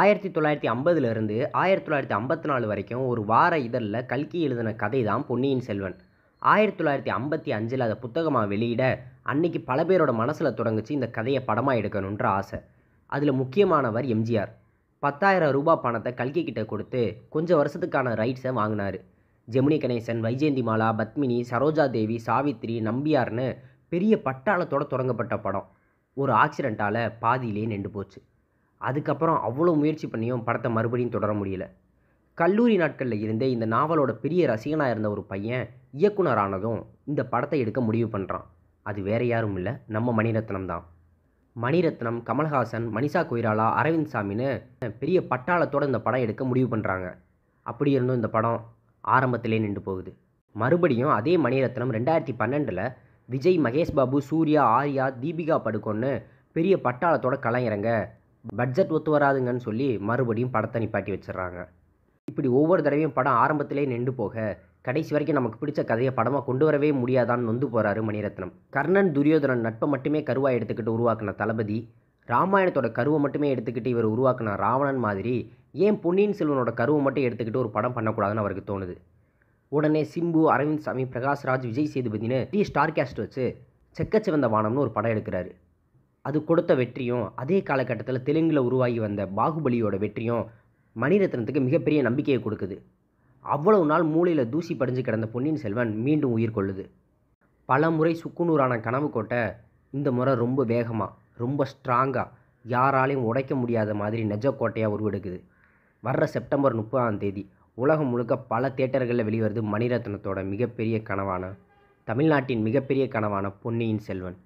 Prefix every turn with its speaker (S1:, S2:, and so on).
S1: ஆயிரத்தி தொள்ளாயிரத்தி ஐம்பதுலேருந்து ஆயிரத்தி தொள்ளாயிரத்தி ஐம்பத்தி நாலு வரைக்கும் ஒரு வார இதழில் கல்கி எழுதின கதை தான் பொன்னியின் செல்வன் ஆயிரத்தி தொள்ளாயிரத்தி ஐம்பத்தி அஞ்சில் அதை புத்தகமாக வெளியிட அன்னைக்கு பல பேரோட மனசில் தொடங்குச்சு இந்த கதையை படமாக எடுக்கணுன்ற ஆசை அதில் முக்கியமானவர் எம்ஜிஆர் பத்தாயிரம் ரூபாய் பணத்தை கல்கி கிட்ட கொடுத்து கொஞ்சம் வருஷத்துக்கான ரைட்ஸை வாங்கினார் ஜெமினி கணேசன் வைஜெயந்தி மாலா பத்மினி சரோஜா தேவி சாவித்ரி நம்பியார்னு பெரிய பட்டாளத்தோடு தொடங்கப்பட்ட படம் ஒரு ஆக்சிடெண்ட்டால் பாதியிலே நின்று போச்சு அதுக்கப்புறம் அவ்வளோ முயற்சி பண்ணியும் படத்தை மறுபடியும் தொடர முடியல கல்லூரி நாட்களில் இருந்தே இந்த நாவலோட பெரிய ரசிகனாக இருந்த ஒரு பையன் இயக்குனர் ஆனதும் இந்த படத்தை எடுக்க முடிவு பண்ணுறான் அது வேறு யாரும் இல்லை நம்ம மணிரத்னம் தான் மணிரத்னம் கமல்ஹாசன் மணிஷா கொய்ராலா அரவிந்த் சாமின்னு பெரிய பட்டாளத்தோடு இந்த படம் எடுக்க முடிவு பண்ணுறாங்க அப்படி இருந்தும் இந்த படம் ஆரம்பத்திலே நின்று போகுது மறுபடியும் அதே மணிரத்னம் ரெண்டாயிரத்தி பன்னெண்டில் விஜய் மகேஷ் பாபு சூர்யா ஆர்யா தீபிகா படுகோன்னு பெரிய பட்டாளத்தோட கலைஞரங்க பட்ஜெட் ஒத்து வராதுங்கன்னு சொல்லி மறுபடியும் படத்தை நிப்பாட்டி வச்சிடறாங்க இப்படி ஒவ்வொரு தடவையும் படம் ஆரம்பத்திலே நின்று போக கடைசி வரைக்கும் நமக்கு பிடிச்ச கதையை படமாக கொண்டு வரவே முடியாதான்னு நொந்து போகிறாரு மணிரத்னம் கர்ணன் துரியோதனன் நட்பை மட்டுமே கருவாக எடுத்துக்கிட்டு உருவாக்கின தளபதி ராமாயணத்தோட கருவை மட்டுமே எடுத்துக்கிட்டு இவர் உருவாக்கின ராவணன் மாதிரி ஏன் பொன்னியின் செல்வனோட கருவை மட்டும் எடுத்துக்கிட்டு ஒரு படம் பண்ணக்கூடாதுன்னு அவருக்கு தோணுது உடனே சிம்பு அரவிந்த் சாமி பிரகாஷ்ராஜ் விஜய் சேதுபதினு டி ஸ்டார் கேஸ்ட் வச்சு செக்கச்சிவந்த வானம்னு ஒரு படம் எடுக்கிறாரு அது கொடுத்த வெற்றியும் அதே காலகட்டத்தில் தெலுங்கில் உருவாகி வந்த பாகுபலியோட வெற்றியும் மணிரத்னத்துக்கு மிகப்பெரிய நம்பிக்கையை கொடுக்குது அவ்வளவு நாள் மூளையில் தூசி படிஞ்சு கிடந்த பொன்னியின் செல்வன் மீண்டும் உயிர் கொள்ளுது பல முறை சுக்குநூறான கனவு கோட்டை இந்த முறை ரொம்ப வேகமாக ரொம்ப ஸ்ட்ராங்காக யாராலையும் உடைக்க முடியாத மாதிரி நெஜ கோட்டையாக உருவெடுக்குது வர்ற செப்டம்பர் முப்பதாம் தேதி உலகம் முழுக்க பல தேட்டர்களில் வெளிவருது மணிரத்னத்தோட மிகப்பெரிய கனவான தமிழ்நாட்டின் மிகப்பெரிய கனவான பொன்னியின் செல்வன்